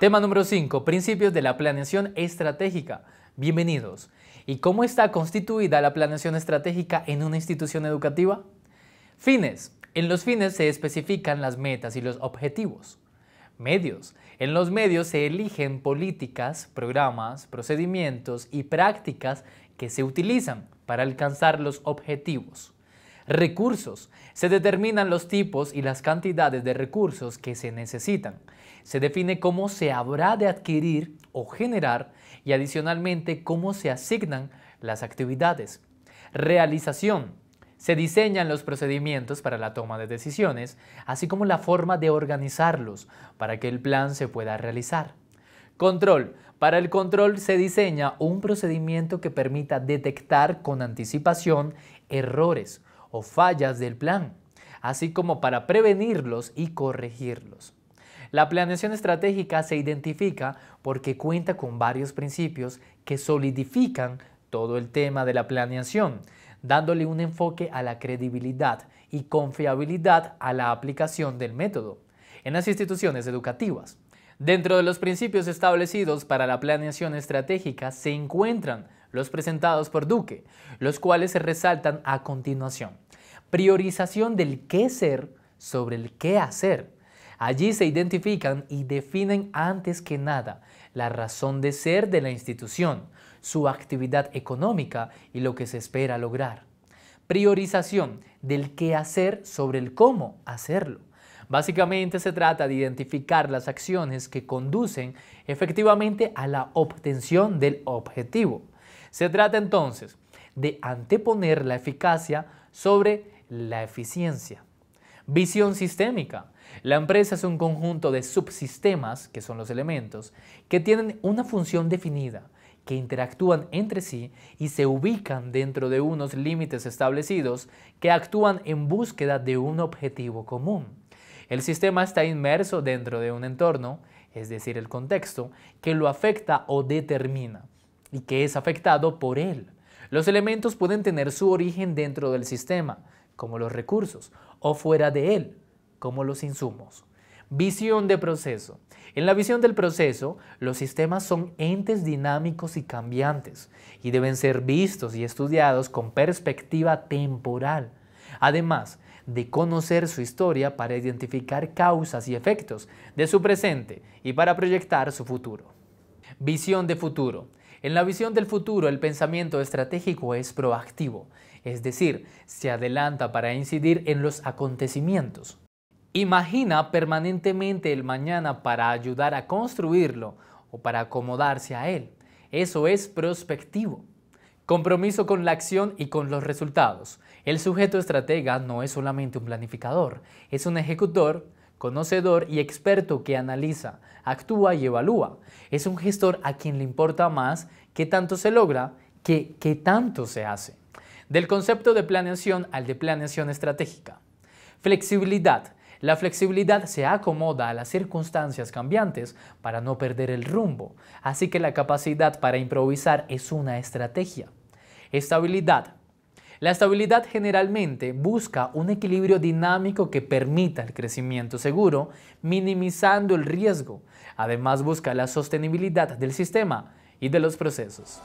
Tema número 5. Principios de la planeación estratégica. Bienvenidos. ¿Y cómo está constituida la planeación estratégica en una institución educativa? Fines. En los fines se especifican las metas y los objetivos. Medios. En los medios se eligen políticas, programas, procedimientos y prácticas que se utilizan para alcanzar los objetivos. Recursos. Se determinan los tipos y las cantidades de recursos que se necesitan. Se define cómo se habrá de adquirir o generar y adicionalmente cómo se asignan las actividades. Realización. Se diseñan los procedimientos para la toma de decisiones, así como la forma de organizarlos para que el plan se pueda realizar. Control. Para el control se diseña un procedimiento que permita detectar con anticipación errores o fallas del plan, así como para prevenirlos y corregirlos. La planeación estratégica se identifica porque cuenta con varios principios que solidifican todo el tema de la planeación, dándole un enfoque a la credibilidad y confiabilidad a la aplicación del método en las instituciones educativas. Dentro de los principios establecidos para la planeación estratégica se encuentran los presentados por Duque, los cuales se resaltan a continuación. Priorización del qué ser sobre el qué hacer. Allí se identifican y definen antes que nada la razón de ser de la institución, su actividad económica y lo que se espera lograr. Priorización del qué hacer sobre el cómo hacerlo. Básicamente se trata de identificar las acciones que conducen efectivamente a la obtención del objetivo. Se trata entonces de anteponer la eficacia sobre la eficiencia. Visión sistémica. La empresa es un conjunto de subsistemas, que son los elementos, que tienen una función definida, que interactúan entre sí y se ubican dentro de unos límites establecidos que actúan en búsqueda de un objetivo común. El sistema está inmerso dentro de un entorno, es decir, el contexto, que lo afecta o determina y que es afectado por él. Los elementos pueden tener su origen dentro del sistema, como los recursos, o fuera de él, como los insumos. Visión de proceso. En la visión del proceso, los sistemas son entes dinámicos y cambiantes, y deben ser vistos y estudiados con perspectiva temporal, además de conocer su historia para identificar causas y efectos de su presente y para proyectar su futuro. Visión de futuro. En la visión del futuro, el pensamiento estratégico es proactivo, es decir, se adelanta para incidir en los acontecimientos. Imagina permanentemente el mañana para ayudar a construirlo o para acomodarse a él. Eso es prospectivo. Compromiso con la acción y con los resultados. El sujeto estratega no es solamente un planificador, es un ejecutor, conocedor y experto que analiza, actúa y evalúa. Es un gestor a quien le importa más qué tanto se logra que qué tanto se hace. Del concepto de planeación al de planeación estratégica. Flexibilidad. La flexibilidad se acomoda a las circunstancias cambiantes para no perder el rumbo, así que la capacidad para improvisar es una estrategia. Estabilidad. La estabilidad generalmente busca un equilibrio dinámico que permita el crecimiento seguro, minimizando el riesgo. Además busca la sostenibilidad del sistema y de los procesos.